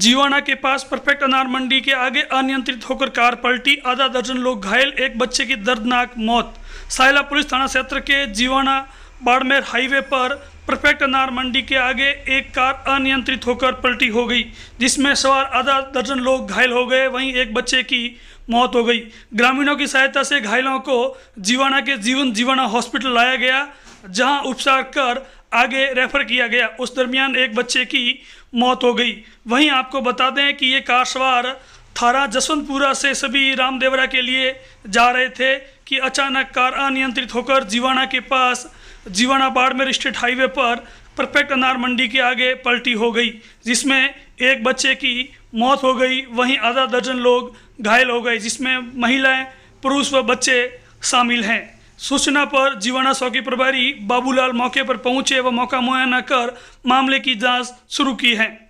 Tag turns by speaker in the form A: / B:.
A: जीवाना के पास परफेक्ट अनार मंडी के आगे अनियंत्रित होकर कार पलटी आधा दर्जन लोग घायल एक बच्चे की दर्दनाक मौत सायला पुलिस थाना क्षेत्र के जीवाना बाड़मेर हाईवे पर परफेक्ट अनार मंडी के आगे एक कार अनियंत्रित होकर पलटी हो गई जिसमें सवार आधा दर्जन लोग घायल हो गए वहीं एक बच्चे की मौत हो गई ग्रामीणों की सहायता से घायलों को जीवाना के जीवन जीवाना हॉस्पिटल लाया गया जहां उपचार कर आगे रेफ़र किया गया उस दरमियान एक बच्चे की मौत हो गई वहीं आपको बता दें कि ये कार सवार थारा जसवंतपुरा से सभी रामदेवरा के लिए जा रहे थे कि अचानक कार अनियंत्रित होकर जीवाणा के पास जीवाना बाड़मेर स्टेट हाईवे पर परफेक्ट अनार मंडी के आगे पलटी हो गई जिसमें एक बच्चे की मौत हो गई वहीं आधा दर्जन लोग घायल हो गए जिसमें महिलाएं पुरुष व बच्चे शामिल हैं सूचना पर जीवाणा चौकी प्रभारी बाबूलाल मौके पर पहुंचे व मौका मुआयना कर मामले की जांच शुरू की है